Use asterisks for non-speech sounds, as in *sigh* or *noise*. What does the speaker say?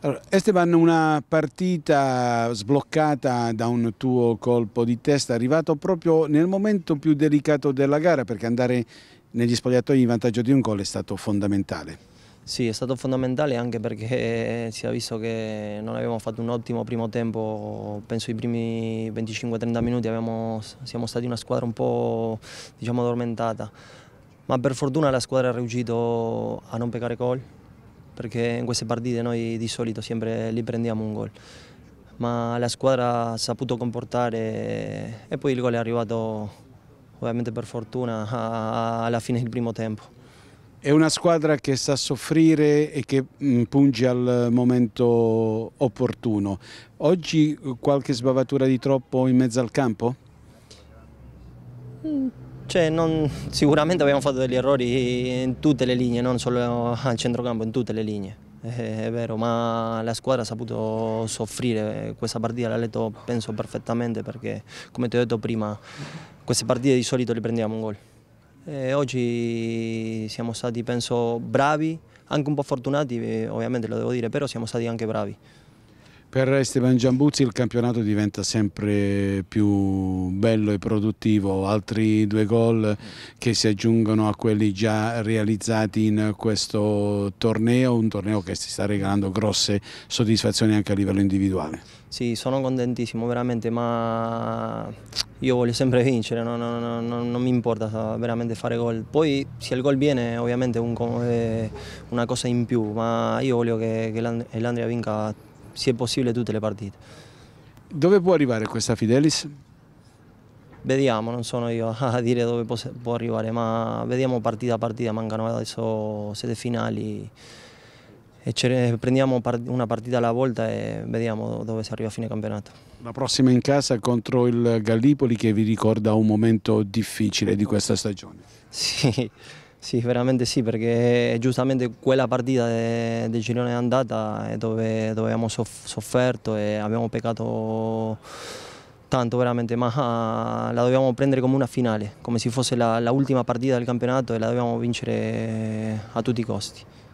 Allora, Esteban, una partita sbloccata da un tuo colpo di testa, arrivato proprio nel momento più delicato della gara, perché andare negli spogliatoi in vantaggio di un gol è stato fondamentale. Sì, è stato fondamentale anche perché *laughs* si è visto che non abbiamo fatto un ottimo primo tempo, penso i primi 25-30 minuti abbiamo, siamo stati una squadra un po' diciamo addormentata, ma per fortuna la squadra è riuscita a non peccare gol, perché in queste partite noi di solito sempre li prendiamo un gol. Ma la squadra ha saputo comportare e poi il gol è arrivato ovviamente per fortuna alla fine del primo tempo. È una squadra che sa soffrire e che mm, punge al momento opportuno. Oggi qualche sbavatura di troppo in mezzo al campo? Mm cioè, non, sicuramente abbiamo fatto degli errori in tutte le linee, non solo al centrocampo, in tutte le linee. Eh, è vero, ma la squadra ha saputo soffrire questa partita, l'ha letto penso perfettamente perché come ti ho detto prima, queste partite di solito le prendiamo un gol. E oggi siamo stati penso bravi, anche un po' fortunati, ovviamente lo devo dire, però siamo stati anche bravi. Per Esteban Giambuzzi il campionato diventa sempre più bello e produttivo, altri due gol che si aggiungono a quelli già realizzati in questo torneo, un torneo che si sta regalando grosse soddisfazioni anche a livello individuale. Sì, sono contentissimo veramente, ma io voglio sempre vincere, no, no, no, non mi importa veramente fare gol. Poi se il gol viene ovviamente è un, una cosa in più, ma io voglio che, che l'Andrea vinca se possibile tutte le partite. Dove può arrivare questa Fidelis? Vediamo, non sono io *laughs* a dire dove può arrivare, ma vediamo partita a partita, mancano adesso sette finali e prendiamo una partita alla volta e vediamo dove si arriva a fine campionato. La prossima in casa contro il Gallipoli che vi ricorda un momento difficile di questa stagione. *laughs* Sì. Sì, veramente sì, perché giustamente quella partita del de girone andata è dove, dove abbiamo soff sofferto e abbiamo peccato tanto veramente, ma ah, la dobbiamo prendere come una finale, come se fosse l'ultima partita del campionato e la dobbiamo vincere a tutti i costi.